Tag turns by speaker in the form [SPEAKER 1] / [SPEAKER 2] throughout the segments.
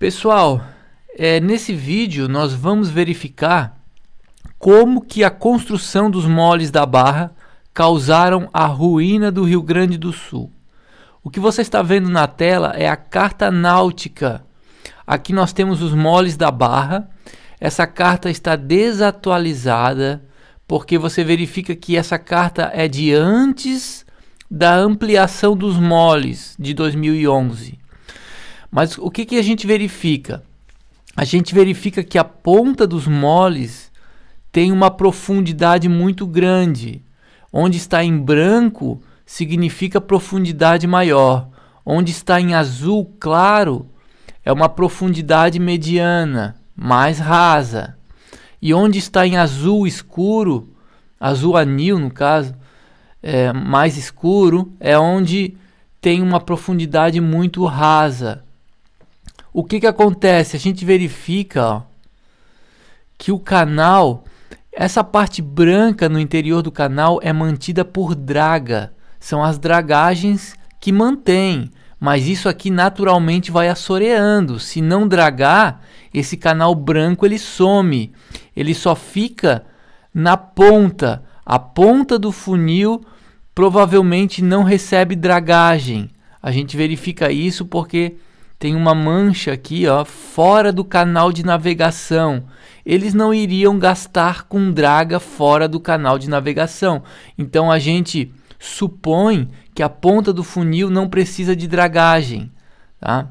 [SPEAKER 1] Pessoal, é, nesse vídeo nós vamos verificar como que a construção dos moles da Barra causaram a ruína do Rio Grande do Sul. O que você está vendo na tela é a carta náutica. Aqui nós temos os moles da Barra. Essa carta está desatualizada porque você verifica que essa carta é de antes da ampliação dos moles de 2011. Mas o que, que a gente verifica? A gente verifica que a ponta dos moles tem uma profundidade muito grande. Onde está em branco significa profundidade maior. Onde está em azul claro é uma profundidade mediana, mais rasa. E onde está em azul escuro, azul anil no caso, é, mais escuro, é onde tem uma profundidade muito rasa o que que acontece? A gente verifica ó, que o canal, essa parte branca no interior do canal é mantida por draga. São as dragagens que mantém. mas isso aqui naturalmente vai assoreando. Se não dragar, esse canal branco ele some. Ele só fica na ponta. A ponta do funil provavelmente não recebe dragagem. A gente verifica isso porque tem uma mancha aqui, ó, fora do canal de navegação. Eles não iriam gastar com draga fora do canal de navegação. Então a gente supõe que a ponta do funil não precisa de dragagem, tá?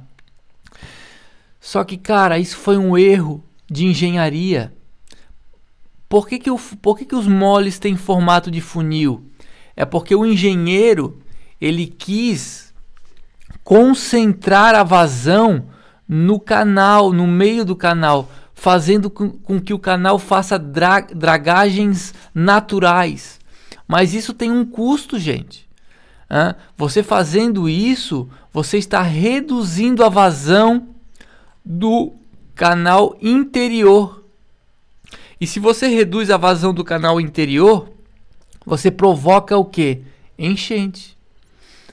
[SPEAKER 1] Só que, cara, isso foi um erro de engenharia. Por que, que, o, por que, que os moles têm formato de funil? É porque o engenheiro ele quis concentrar a vazão no canal, no meio do canal, fazendo com, com que o canal faça dra dragagens naturais. Mas isso tem um custo, gente. Hã? Você fazendo isso, você está reduzindo a vazão do canal interior. E se você reduz a vazão do canal interior, você provoca o que? Enchente.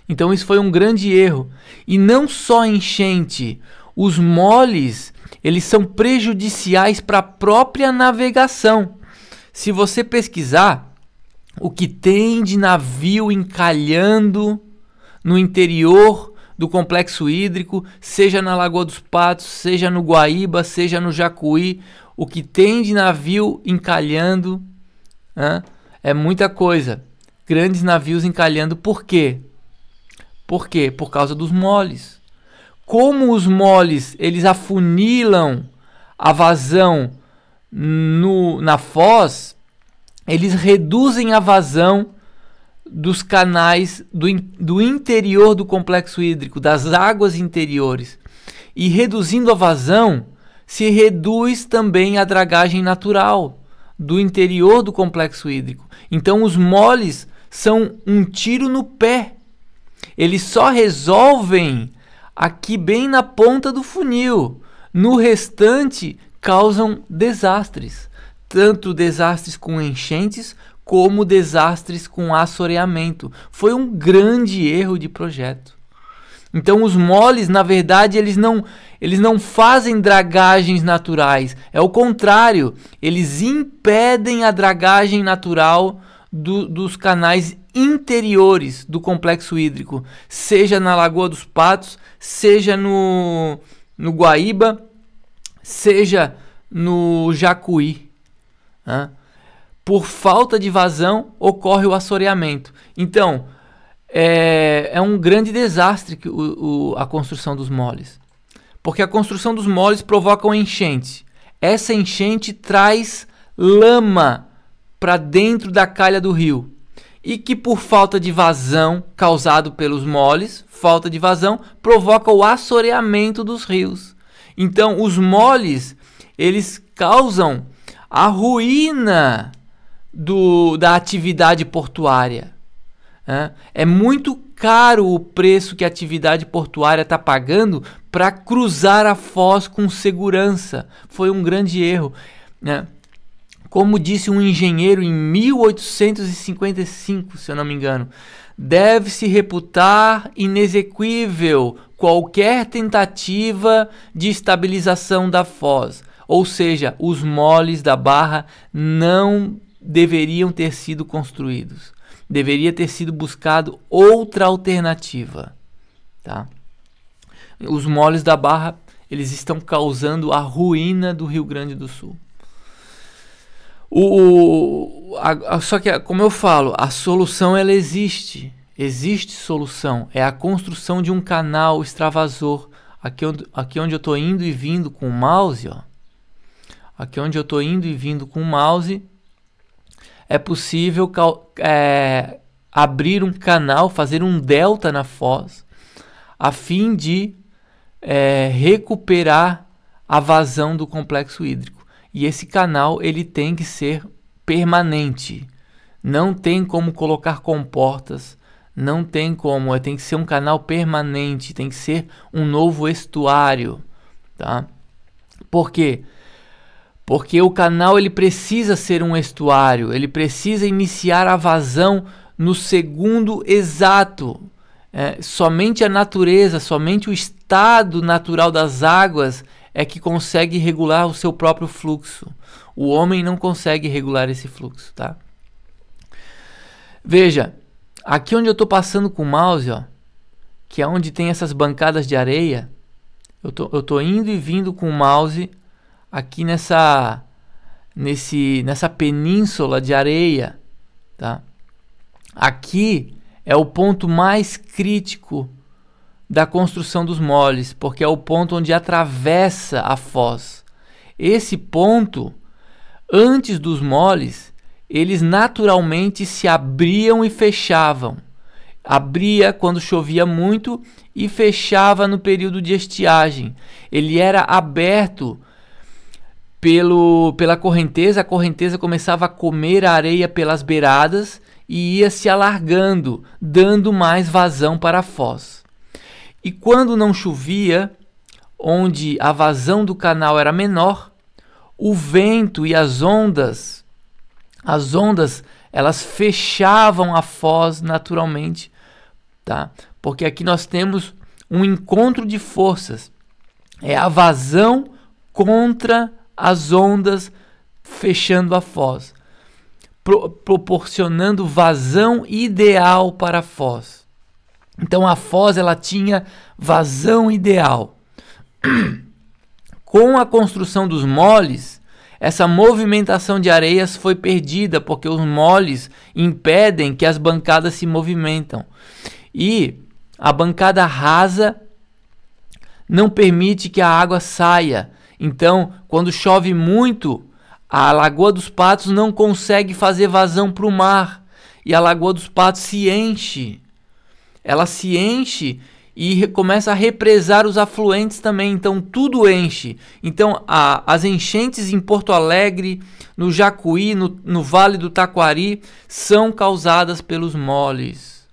[SPEAKER 1] Então isso foi um grande erro. E não só enchente, os moles, eles são prejudiciais para a própria navegação. Se você pesquisar o que tem de navio encalhando no interior do complexo hídrico, seja na Lagoa dos Patos, seja no Guaíba, seja no Jacuí, o que tem de navio encalhando né, é muita coisa. Grandes navios encalhando, por quê? Por quê? Por causa dos moles. Como os moles eles afunilam a vazão no, na foz, eles reduzem a vazão dos canais do, do interior do complexo hídrico, das águas interiores. E reduzindo a vazão, se reduz também a dragagem natural do interior do complexo hídrico. Então, os moles são um tiro no pé eles só resolvem aqui bem na ponta do funil. No restante, causam desastres, tanto desastres com enchentes como desastres com assoreamento. Foi um grande erro de projeto. Então os moles, na verdade, eles não, eles não fazem dragagens naturais. É o contrário, eles impedem a dragagem natural do, dos canais interiores do complexo hídrico, seja na Lagoa dos Patos, seja no, no Guaíba, seja no Jacuí. Né? Por falta de vazão ocorre o assoreamento. Então, é, é um grande desastre que o, o, a construção dos moles. Porque a construção dos moles provoca uma enchente. Essa enchente traz lama para dentro da calha do rio e que por falta de vazão causado pelos moles, falta de vazão provoca o assoreamento dos rios. Então os moles eles causam a ruína do, da atividade portuária. Né? É muito caro o preço que a atividade portuária está pagando para cruzar a Foz com segurança. Foi um grande erro. Né? Como disse um engenheiro em 1855, se eu não me engano, deve-se reputar inexequível qualquer tentativa de estabilização da foz, ou seja, os moles da barra não deveriam ter sido construídos. Deveria ter sido buscado outra alternativa, tá? Os moles da barra, eles estão causando a ruína do Rio Grande do Sul. O, o a, a, só que, como eu falo, a solução ela existe. Existe solução. É a construção de um canal extravasor. Aqui onde, aqui onde eu estou indo e vindo com o mouse, ó. Aqui onde eu estou indo e vindo com o mouse, é possível é, abrir um canal, fazer um delta na foz, a fim de é, recuperar a vazão do complexo hídrico. E esse canal ele tem que ser permanente. Não tem como colocar comportas, não tem como, é, tem que ser um canal permanente, tem que ser um novo estuário, tá? Por quê? Porque o canal ele precisa ser um estuário, ele precisa iniciar a vazão no segundo exato. É, somente a natureza, somente o estado natural das águas é que consegue regular o seu próprio fluxo. O homem não consegue regular esse fluxo, tá? Veja, aqui onde eu estou passando com o mouse, ó, que é onde tem essas bancadas de areia, eu tô, eu tô indo e vindo com o mouse aqui nessa, nesse, nessa península de areia, tá? Aqui é o ponto mais crítico da construção dos moles, porque é o ponto onde atravessa a foz. Esse ponto, antes dos moles, eles naturalmente se abriam e fechavam. Abria quando chovia muito e fechava no período de estiagem. Ele era aberto pelo, pela correnteza, a correnteza começava a comer a areia pelas beiradas e ia se alargando, dando mais vazão para a foz. E quando não chovia, onde a vazão do canal era menor, o vento e as ondas, as ondas, elas fechavam a foz naturalmente, tá? Porque aqui nós temos um encontro de forças. É a vazão contra as ondas fechando a foz, pro proporcionando vazão ideal para a foz. Então a Foz ela tinha vazão ideal. Com a construção dos moles, essa movimentação de areias foi perdida porque os moles impedem que as bancadas se movimentam. E a bancada rasa não permite que a água saia. Então, quando chove muito, a Lagoa dos Patos não consegue fazer vazão para o mar. E a Lagoa dos Patos se enche ela se enche e começa a represar os afluentes também, então tudo enche. Então a, as enchentes em Porto Alegre, no Jacuí, no, no Vale do Taquari, são causadas pelos moles.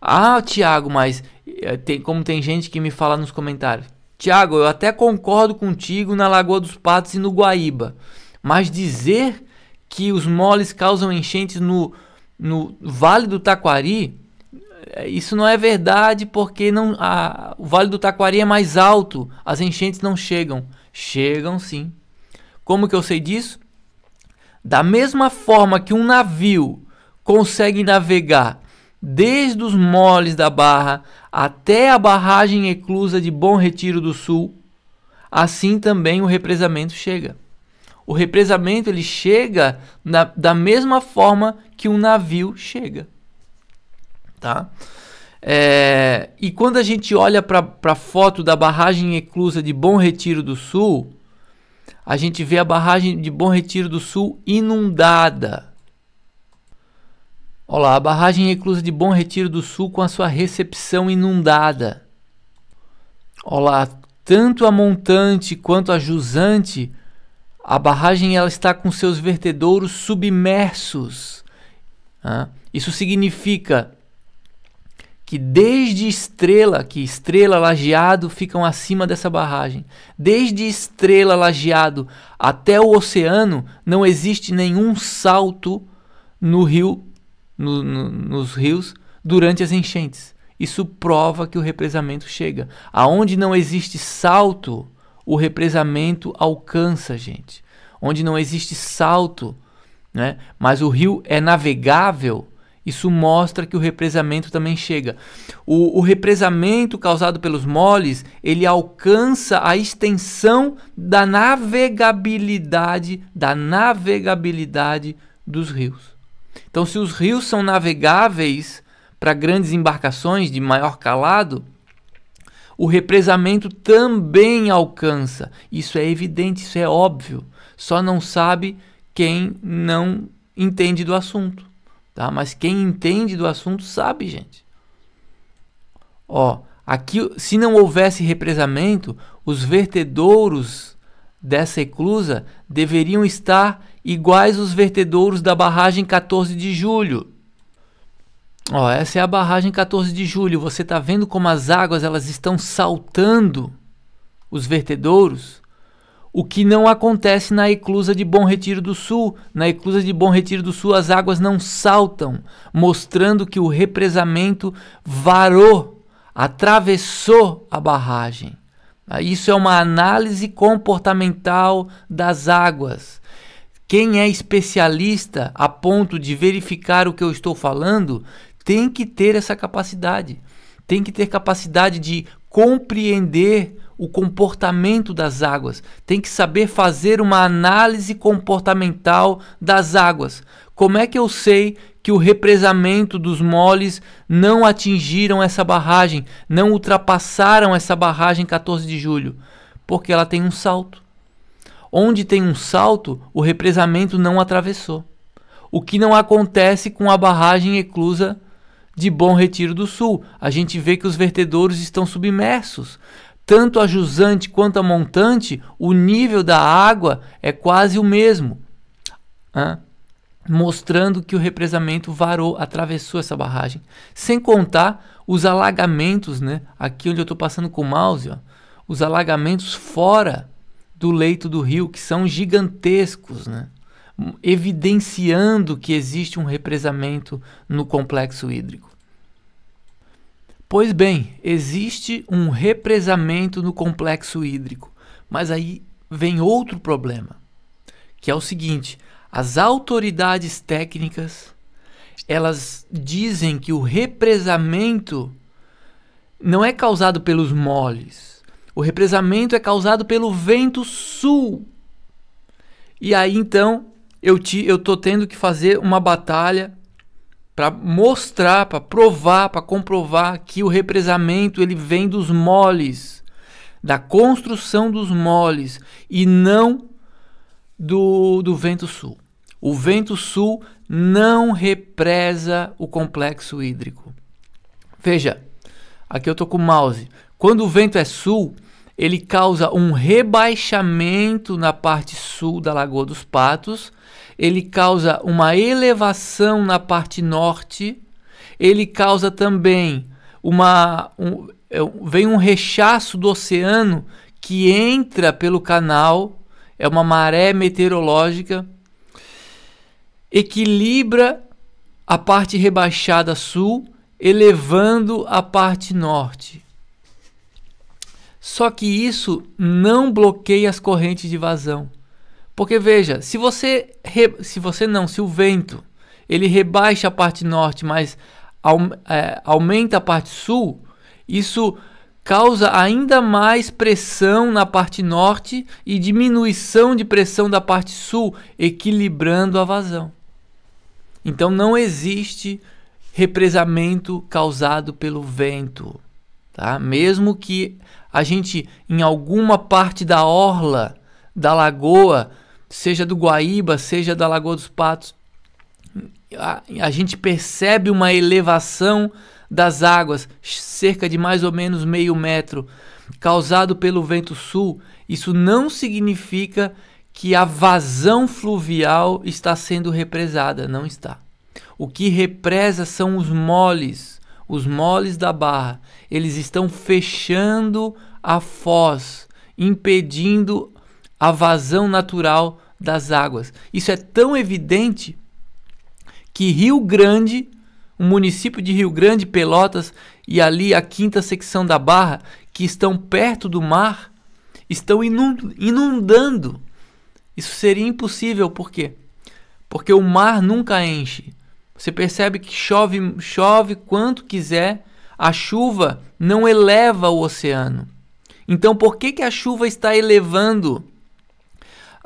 [SPEAKER 1] Ah, Tiago, mas eh, tem, como tem gente que me fala nos comentários. Tiago, eu até concordo contigo na Lagoa dos Patos e no Guaíba, mas dizer que os moles causam enchentes no, no Vale do Taquari é, isso não é verdade porque não, a, o Vale do Taquari é mais alto, as enchentes não chegam. Chegam sim. Como que eu sei disso? Da mesma forma que um navio consegue navegar desde os moles da barra até a barragem eclusa de Bom Retiro do Sul, assim também o represamento chega. O represamento ele chega na, da mesma forma que um navio chega. Tá? É, e quando a gente olha para a foto da barragem eclusa de Bom Retiro do Sul, a gente vê a barragem de Bom Retiro do Sul inundada. Olha lá, a barragem eclusa de Bom Retiro do Sul com a sua recepção inundada. Olha lá, tanto a montante quanto a jusante, a barragem ela está com seus vertedouros submersos. Né? Isso significa que desde Estrela, que Estrela Lajeado ficam acima dessa barragem, desde Estrela Lajeado até o oceano não existe nenhum salto no rio, no, no, nos rios durante as enchentes. Isso prova que o represamento chega. Aonde não existe salto, o represamento alcança, gente. Onde não existe salto, né? Mas o rio é navegável isso mostra que o represamento também chega. O, o represamento causado pelos moles, ele alcança a extensão da navegabilidade, da navegabilidade dos rios. Então, se os rios são navegáveis para grandes embarcações de maior calado, o represamento também alcança. Isso é evidente, isso é óbvio. Só não sabe quem não entende do assunto. Tá? Mas quem entende do assunto sabe, gente. Ó, aqui, se não houvesse represamento, os vertedouros dessa eclusa deveriam estar iguais aos vertedouros da barragem 14 de julho. Ó, essa é a barragem 14 de julho. Você está vendo como as águas elas estão saltando os vertedouros? O que não acontece na eclusa de Bom Retiro do Sul. Na eclusa de Bom Retiro do Sul, as águas não saltam, mostrando que o represamento varou, atravessou a barragem. Ah, isso é uma análise comportamental das águas. Quem é especialista a ponto de verificar o que eu estou falando tem que ter essa capacidade. Tem que ter capacidade de compreender o comportamento das águas, tem que saber fazer uma análise comportamental das águas. Como é que eu sei que o represamento dos moles não atingiram essa barragem, não ultrapassaram essa barragem 14 de julho? Porque ela tem um salto. Onde tem um salto, o represamento não atravessou. O que não acontece com a barragem eclusa de Bom Retiro do Sul. A gente vê que os vertedores estão submersos tanto a jusante quanto a montante, o nível da água é quase o mesmo, né? mostrando que o represamento varou, atravessou essa barragem. Sem contar os alagamentos, né? aqui onde eu estou passando com o mouse, ó, os alagamentos fora do leito do rio, que são gigantescos, né? evidenciando que existe um represamento no complexo hídrico. Pois bem, existe um represamento no complexo hídrico, mas aí vem outro problema, que é o seguinte: as autoridades técnicas elas dizem que o represamento não é causado pelos moles. O represamento é causado pelo vento sul. E aí então eu te eu tô tendo que fazer uma batalha para mostrar, para provar, para comprovar que o represamento ele vem dos moles, da construção dos moles e não do, do vento sul. O vento sul não represa o complexo hídrico. Veja, aqui eu estou com o mouse. Quando o vento é sul, ele causa um rebaixamento na parte sul da Lagoa dos Patos ele causa uma elevação na parte norte, ele causa também uma. Um, é, vem um rechaço do oceano que entra pelo canal, é uma maré meteorológica, equilibra a parte rebaixada sul, elevando a parte norte. Só que isso não bloqueia as correntes de vazão. Porque veja, se você re... se você não, se o vento ele rebaixa a parte norte, mas é, aumenta a parte sul, isso causa ainda mais pressão na parte norte e diminuição de pressão da parte sul, equilibrando a vazão. Então não existe represamento causado pelo vento, tá? Mesmo que a gente em alguma parte da orla da lagoa seja do Guaíba, seja da Lagoa dos Patos, a, a gente percebe uma elevação das águas, cerca de mais ou menos meio metro, causado pelo vento sul, isso não significa que a vazão fluvial está sendo represada, não está. O que represa são os moles, os moles da barra. Eles estão fechando a foz, impedindo a vazão natural das águas. Isso é tão evidente que Rio Grande, o município de Rio Grande, Pelotas e ali a quinta secção da Barra, que estão perto do mar, estão inundando. Isso seria impossível, por quê? Porque o mar nunca enche. Você percebe que chove, chove quanto quiser, a chuva não eleva o oceano. Então, por que, que a chuva está elevando?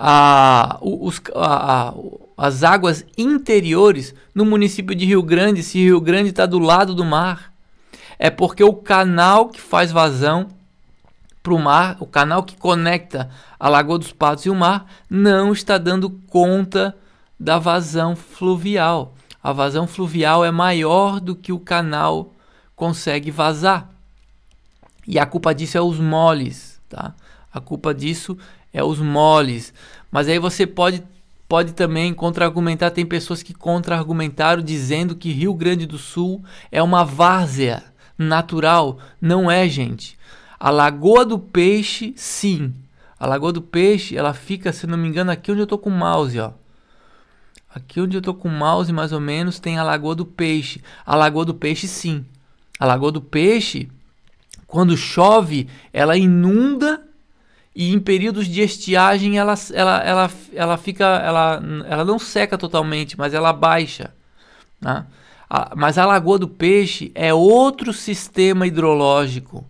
[SPEAKER 1] a, os, a, as águas interiores no município de Rio Grande, se Rio Grande está do lado do mar. É porque o canal que faz vazão para o mar, o canal que conecta a Lagoa dos Patos e o mar, não está dando conta da vazão fluvial. A vazão fluvial é maior do que o canal consegue vazar. E a culpa disso é os moles, tá? A culpa disso é, os moles. Mas aí você pode, pode também contra-argumentar. Tem pessoas que contra-argumentaram dizendo que Rio Grande do Sul é uma várzea natural. Não é, gente. A Lagoa do Peixe, sim. A Lagoa do Peixe, ela fica, se não me engano, aqui onde eu tô com o mouse, ó. Aqui onde eu tô com o mouse, mais ou menos, tem a Lagoa do Peixe. A Lagoa do Peixe, sim. A Lagoa do Peixe, quando chove, ela inunda e em períodos de estiagem ela, ela, ela, ela fica ela, ela não seca totalmente, mas ela baixa. Né? A, mas a Lagoa do Peixe é outro sistema hidrológico.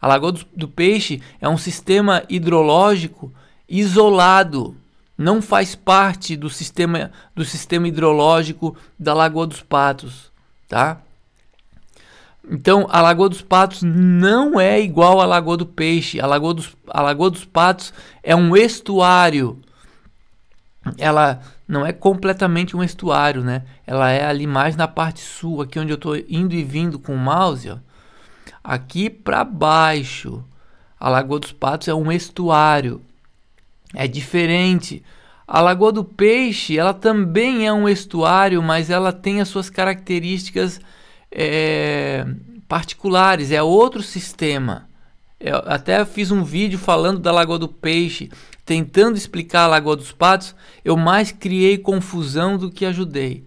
[SPEAKER 1] A Lagoa do, do Peixe é um sistema hidrológico isolado, não faz parte do sistema do sistema hidrológico da Lagoa dos Patos, tá? Então, a Lagoa dos Patos não é igual à Lagoa do Peixe. A Lagoa dos, a Lagoa dos Patos é um estuário. Ela não é completamente um estuário, né? Ela é ali mais na parte sul, aqui onde eu estou indo e vindo com o mouse, ó. Aqui para baixo, a Lagoa dos Patos é um estuário. É diferente. A Lagoa do Peixe, ela também é um estuário, mas ela tem as suas características diferentes é, particulares, é outro sistema. Eu até fiz um vídeo falando da Lagoa do Peixe, tentando explicar a Lagoa dos Patos. Eu mais criei confusão do que ajudei.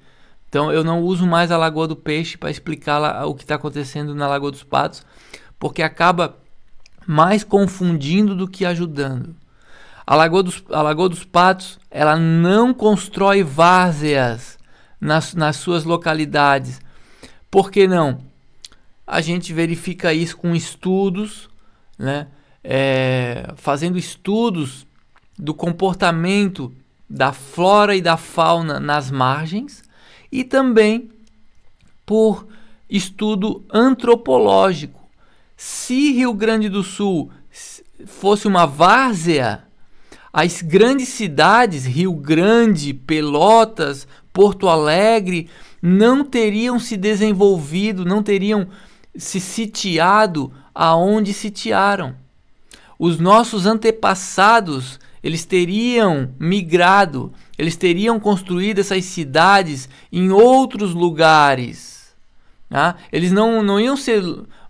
[SPEAKER 1] Então eu não uso mais a Lagoa do Peixe para explicar o que está acontecendo na Lagoa dos Patos, porque acaba mais confundindo do que ajudando. A Lagoa dos, a Lagoa dos Patos ela não constrói várzeas nas, nas suas localidades. Por que não? A gente verifica isso com estudos, né? É, fazendo estudos do comportamento da flora e da fauna nas margens e também por estudo antropológico. Se Rio Grande do Sul fosse uma várzea, as grandes cidades, Rio Grande, Pelotas, Porto Alegre, não teriam se desenvolvido, não teriam se sitiado aonde sitiaram. Os nossos antepassados, eles teriam migrado, eles teriam construído essas cidades em outros lugares. Né? Eles não, não iam ser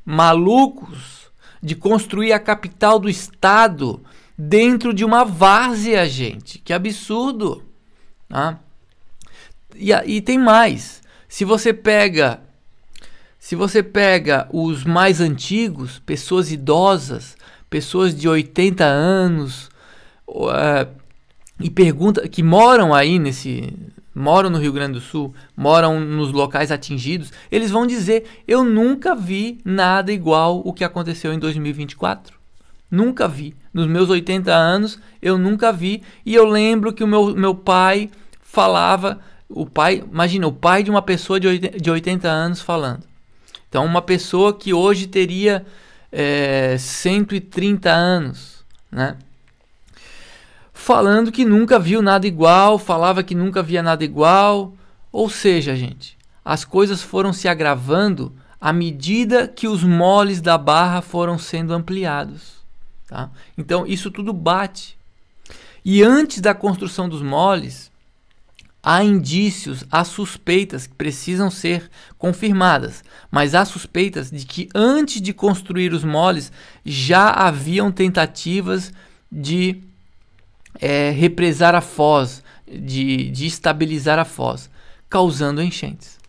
[SPEAKER 1] malucos de construir a capital do estado dentro de uma várzea, gente. Que absurdo! Né? E, e tem mais. Se você pega se você pega os mais antigos, pessoas idosas, pessoas de 80 anos, uh, e pergunta que moram aí nesse moram no Rio Grande do Sul, moram nos locais atingidos, eles vão dizer: "Eu nunca vi nada igual o que aconteceu em 2024". Nunca vi. Nos meus 80 anos, eu nunca vi. E eu lembro que o meu, meu pai falava o pai, imagina, o pai de uma pessoa de 80, de 80 anos falando. Então, uma pessoa que hoje teria é, 130 anos, né? Falando que nunca viu nada igual, falava que nunca via nada igual. Ou seja, gente, as coisas foram se agravando à medida que os moles da barra foram sendo ampliados. Tá? Então, isso tudo bate. E antes da construção dos moles, há indícios, há suspeitas que precisam ser confirmadas, mas há suspeitas de que antes de construir os moles já haviam tentativas de é, represar a foz, de, de estabilizar a foz, causando enchentes.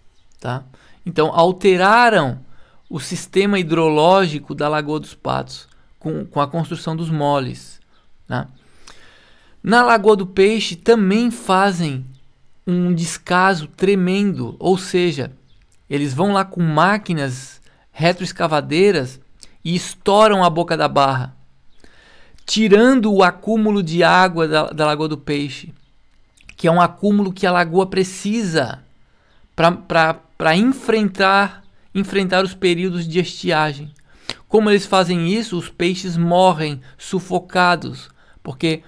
[SPEAKER 1] Tá? Então alteraram o sistema hidrológico da Lagoa dos Patos com, com a construção dos moles. Né? Na Lagoa do Peixe também fazem um descaso tremendo, ou seja, eles vão lá com máquinas retroescavadeiras e estouram a boca da barra, tirando o acúmulo de água da, da Lagoa do Peixe, que é um acúmulo que a lagoa precisa para enfrentar, enfrentar os períodos de estiagem. Como eles fazem isso, os peixes morrem sufocados, porque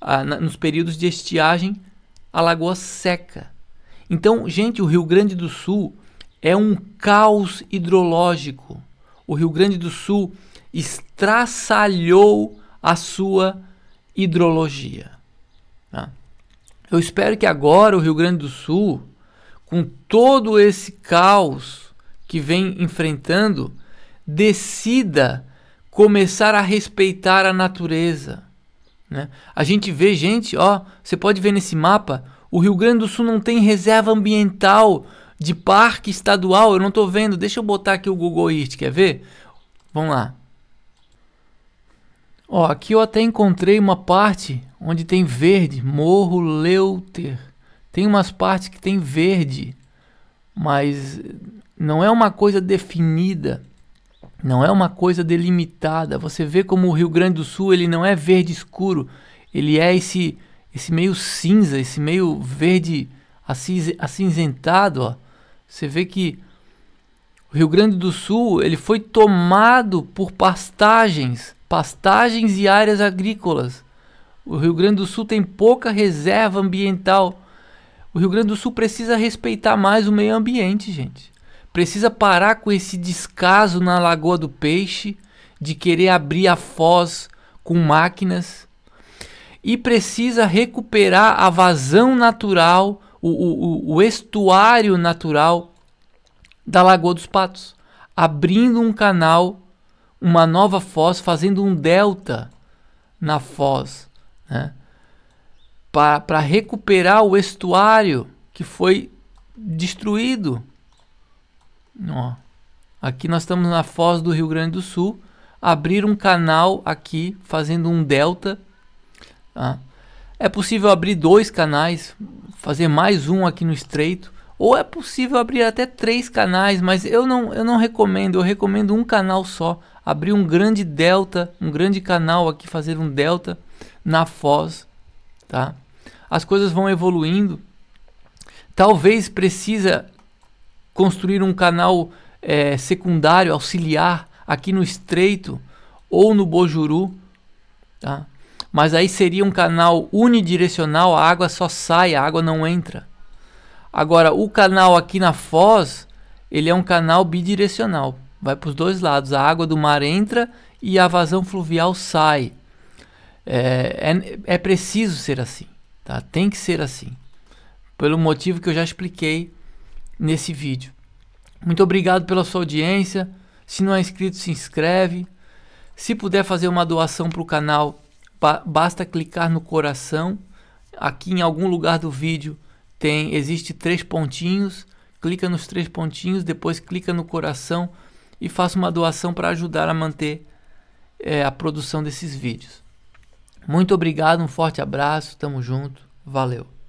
[SPEAKER 1] ah, na, nos períodos de estiagem a lagoa seca. Então, gente, o Rio Grande do Sul é um caos hidrológico. O Rio Grande do Sul estraçalhou a sua hidrologia. Né? Eu espero que agora o Rio Grande do Sul, com todo esse caos que vem enfrentando, decida começar a respeitar a natureza, né? A gente vê gente, ó, você pode ver nesse mapa, o Rio Grande do Sul não tem reserva ambiental de parque estadual, eu não estou vendo, deixa eu botar aqui o Google Earth, quer ver? Vamos lá. Ó, aqui eu até encontrei uma parte onde tem verde, Morro Leuter. Tem umas partes que tem verde, mas não é uma coisa definida. Não é uma coisa delimitada. Você vê como o Rio Grande do Sul ele não é verde escuro, ele é esse esse meio cinza, esse meio verde acinzentado. Ó. Você vê que o Rio Grande do Sul ele foi tomado por pastagens, pastagens e áreas agrícolas. O Rio Grande do Sul tem pouca reserva ambiental. O Rio Grande do Sul precisa respeitar mais o meio ambiente, gente precisa parar com esse descaso na Lagoa do Peixe de querer abrir a foz com máquinas e precisa recuperar a vazão natural, o, o, o, estuário natural da Lagoa dos Patos, abrindo um canal, uma nova foz, fazendo um delta na foz, né? para recuperar o estuário que foi destruído Ó, aqui nós estamos na foz do Rio Grande do Sul, abrir um canal aqui, fazendo um delta. Tá? É possível abrir dois canais, fazer mais um aqui no estreito, ou é possível abrir até três canais, mas eu não, eu não recomendo, eu recomendo um canal só, abrir um grande delta, um grande canal aqui, fazer um delta na foz, tá? As coisas vão evoluindo, talvez precisa construir um canal é, secundário, auxiliar, aqui no Estreito ou no Bojuru. Tá? Mas aí seria um canal unidirecional, a água só sai, a água não entra. Agora, o canal aqui na Foz, ele é um canal bidirecional. Vai para os dois lados, a água do mar entra e a vazão fluvial sai. É, é, é preciso ser assim, tá? tem que ser assim. Pelo motivo que eu já expliquei nesse vídeo. Muito obrigado pela sua audiência. Se não é inscrito, se inscreve. Se puder fazer uma doação para o canal, basta clicar no coração. Aqui em algum lugar do vídeo tem existe três pontinhos. Clica nos três pontinhos, depois clica no coração e faça uma doação para ajudar a manter é, a produção desses vídeos. Muito obrigado, um forte abraço, tamo junto, valeu!